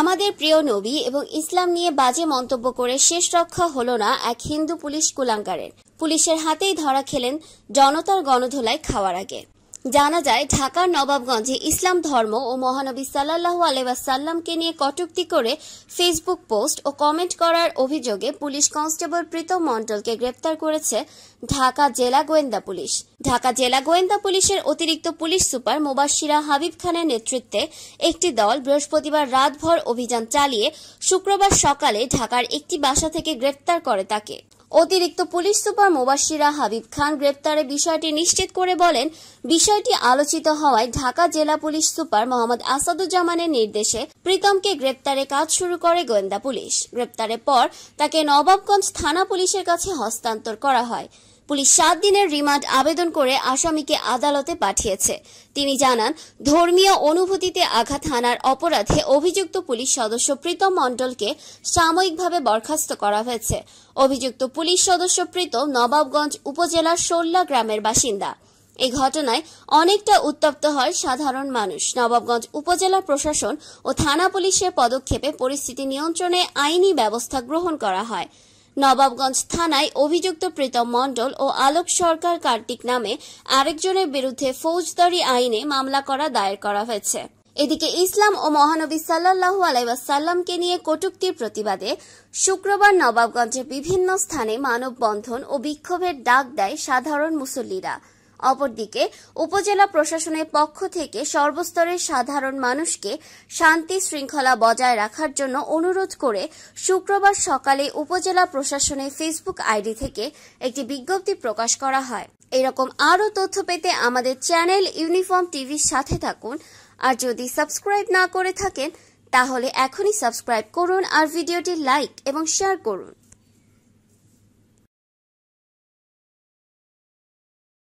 আমাদের প্রিয় নবী এবং ইসলাম নিয়ে বাজে মন্তব্য করে শেষ রক্ষা হল না এক হিন্দু পুলিশ কুলাঙ্কারের পুলিশের হাতেই ধরা খেলেন জনতার গণধোলায় খাওয়ার আগে জানা যায় ঢাকার নবাবগঞ্জে ইসলাম ধর্ম ও মহানবী সাল্লাহ আলহাসাল্লামকে নিয়ে কটুক্তি করে ফেসবুক পোস্ট ও কমেন্ট করার অভিযোগে পুলিশ কনস্টেবল প্রীতম মণ্ডলকে গ্রেপ্তার করেছে ঢাকা জেলা গোয়েন্দা পুলিশ ঢাকা জেলা গোয়েন্দা পুলিশের অতিরিক্ত পুলিশ সুপার মোবাশিরা হাবিব খানের নেতৃত্বে একটি দল বৃহস্পতিবার রাতভর অভিযান চালিয়ে শুক্রবার সকালে ঢাকার একটি বাসা থেকে গ্রেপ্তার করে তাকে অতিরিক্ত পুলিশ সুপার মোবাশিরা হাবিব খান গ্রেপ্তারের বিষয়টি নিশ্চিত করে বলেন বিষয়টি আলোচিত হওয়ায় ঢাকা জেলা পুলিশ সুপার মোহাম্মদ আসাদুজ্জামানের নির্দেশে প্রীতমকে গ্রেপ্তারে কাজ শুরু করে গোয়েন্দা পুলিশ গ্রেপ্তারের পর তাকে নবাবগঞ্জ থানা পুলিশের কাছে হস্তান্তর করা হয় পুলিশ সাত দিনের রিমান্ড আবেদন করে আসামিকে আদালতে পাঠিয়েছে তিনি জানান ধর্মীয় অনুভূতিতে আঘাত হানার অপরাধে অভিযুক্ত পুলিশ সদস্য প্রীতম মণ্ডলকে সাময়িকভাবে বরখাস্ত করা হয়েছে অভিযুক্ত পুলিশ সদস্য প্রীতম নবাবগঞ্জ উপজেলার সোল্লা গ্রামের বাসিন্দা এই ঘটনায় অনেকটা উত্তপ্ত হয় সাধারণ মানুষ নবাবগঞ্জ উপজেলা প্রশাসন ও থানা পুলিশের পদক্ষেপে পরিস্থিতি নিয়ন্ত্রণে আইনি ব্যবস্থা গ্রহণ করা হয় নবাবগঞ্জ থানায় অভিযুক্ত প্রীতম মণ্ডল ও আলোক সরকার কার্তিক নামে আরেকজনের বিরুদ্ধে ফৌজদারি আইনে মামলা করা দায়ের করা হয়েছে এদিকে ইসলাম ও মহানবী সাল্লাহ আলাইসাল্লামকে নিয়ে কটুক্তির প্রতিবাদে শুক্রবার নবাবগঞ্জের বিভিন্ন স্থানে মানববন্ধন ও বিক্ষোভের ডাক দেয় সাধারণ মুসল্লিরা অপরদিকে উপজেলা প্রশাসনের পক্ষ থেকে সর্বস্তরের সাধারণ মানুষকে শান্তি শৃঙ্খলা বজায় রাখার জন্য অনুরোধ করে শুক্রবার সকালে উপজেলা প্রশাসনের ফেসবুক আইডি থেকে একটি বিজ্ঞপ্তি প্রকাশ করা হয় এরকম আরও তথ্য পেতে আমাদের চ্যানেল ইউনিফর্ম টিভির সাথে থাকুন আর যদি সাবস্ক্রাইব না করে থাকেন তাহলে এখনই সাবস্ক্রাইব করুন আর ভিডিওটি লাইক এবং শেয়ার করুন